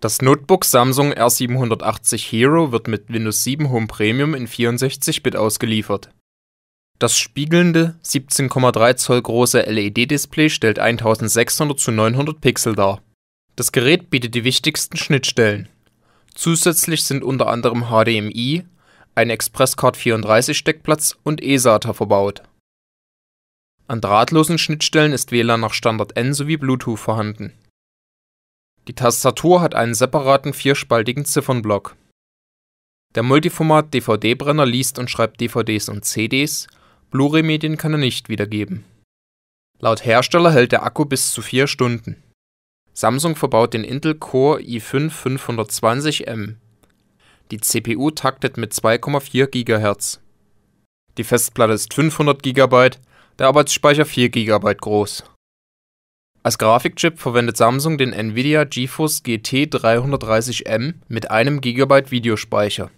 Das Notebook Samsung R780 Hero wird mit Windows 7 Home Premium in 64-Bit ausgeliefert. Das spiegelnde, 17,3 Zoll große LED-Display stellt 1600 zu 900 Pixel dar. Das Gerät bietet die wichtigsten Schnittstellen. Zusätzlich sind unter anderem HDMI, ein ExpressCard 34 Steckplatz und eSATA verbaut. An drahtlosen Schnittstellen ist WLAN nach Standard N sowie Bluetooth vorhanden die Tastatur hat einen separaten vierspaltigen Ziffernblock. Der Multiformat-DVD-Brenner liest und schreibt DVDs und CDs, Blu-ray-Medien kann er nicht wiedergeben. Laut Hersteller hält der Akku bis zu 4 Stunden. Samsung verbaut den Intel Core i5 520M. Die CPU taktet mit 2,4 GHz. Die Festplatte ist 500 GB, der Arbeitsspeicher 4 GB groß als Grafikchip verwendet Samsung den Nvidia GeForce GT 330M mit einem Gigabyte Videospeicher